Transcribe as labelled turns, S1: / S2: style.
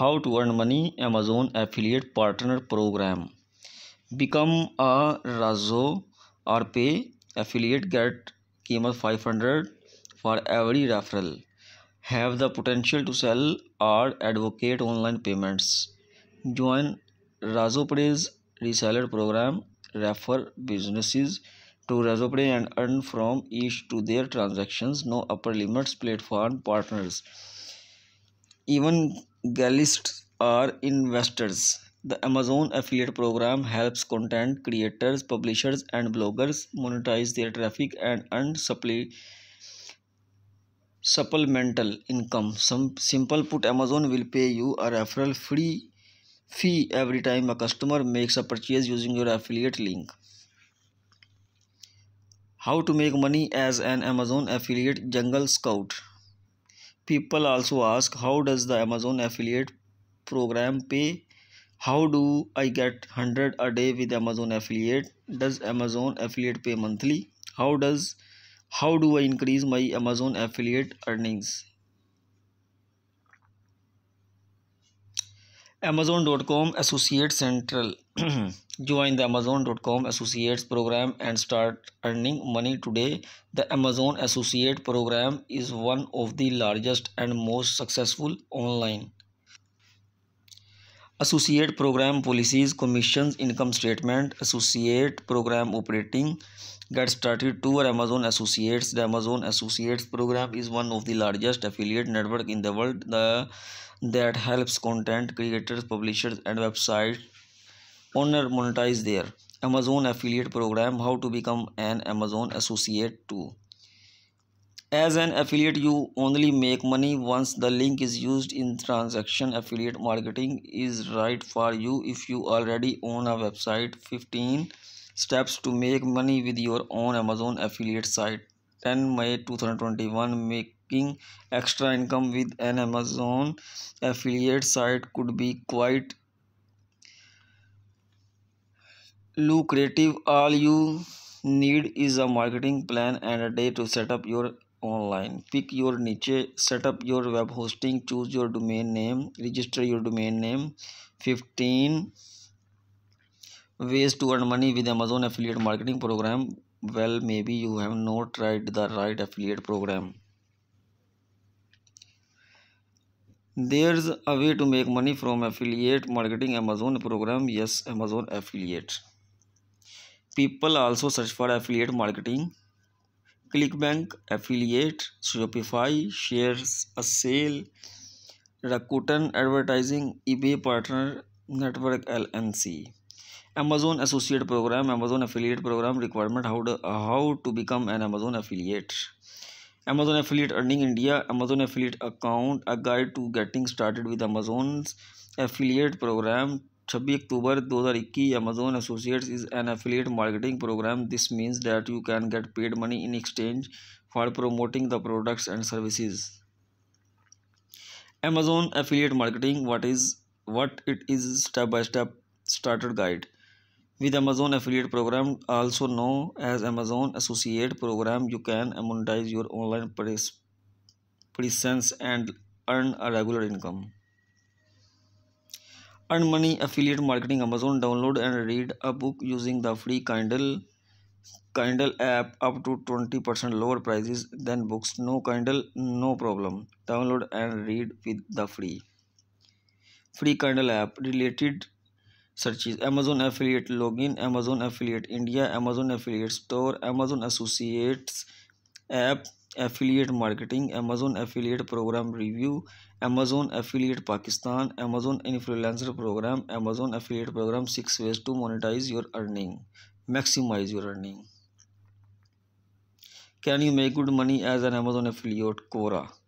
S1: how to earn money amazon affiliate partner program become a razo or pay affiliate get kemal 500 for every referral have the potential to sell or advocate online payments join razoprez reseller program refer businesses to razopre and earn from each to their transactions no upper limits platform partners even Gallists are investors. The Amazon affiliate program helps content creators, publishers, and bloggers monetize their traffic and earn supply supplemental income. Some simple put Amazon will pay you a referral free fee every time a customer makes a purchase using your affiliate link. How to make money as an Amazon affiliate jungle scout people also ask how does the amazon affiliate program pay how do i get 100 a day with amazon affiliate does amazon affiliate pay monthly how does how do i increase my amazon affiliate earnings Amazon.com Associate Central. Join the Amazon.com Associates program and start earning money today. The Amazon Associate program is one of the largest and most successful online associate program policies commissions income statement associate program operating get started tour amazon associates the amazon associates program is one of the largest affiliate network in the world the that helps content creators, publishers and website owner monetize their Amazon affiliate program how to become an Amazon associate too. As an affiliate you only make money once the link is used in transaction affiliate marketing is right for you if you already own a website 15 steps to make money with your own Amazon affiliate site 10 May 2021 make making extra income with an Amazon affiliate site could be quite lucrative. All you need is a marketing plan and a day to set up your online pick your niche set up your web hosting choose your domain name register your domain name 15 ways to earn money with amazon affiliate marketing program well maybe you have not tried the right affiliate program there's a way to make money from affiliate marketing amazon program yes amazon affiliate people also search for affiliate marketing clickbank affiliate shopify shares a sale rakuten advertising ebay partner network lnc amazon associate program amazon affiliate program requirement how to, how to become an amazon affiliate Amazon Affiliate Earning India Amazon Affiliate Account A Guide to Getting Started with Amazon's Affiliate Program 26 October 2021 Amazon Associates is an affiliate marketing program. This means that you can get paid money in exchange for promoting the products and services. Amazon Affiliate Marketing What is what it is step by step starter guide with Amazon affiliate program also known as Amazon associate program you can monetize your online presence and earn a regular income. Earn money affiliate marketing Amazon download and read a book using the free Kindle Kindle app up to 20% lower prices than books. No Kindle, no problem. Download and read with the free. Free Kindle app related searches Amazon affiliate login Amazon affiliate India Amazon affiliate store Amazon associates app affiliate marketing Amazon affiliate program review Amazon affiliate Pakistan Amazon influencer program Amazon affiliate program six ways to monetize your earning maximize your earning can you make good money as an Amazon affiliate Quora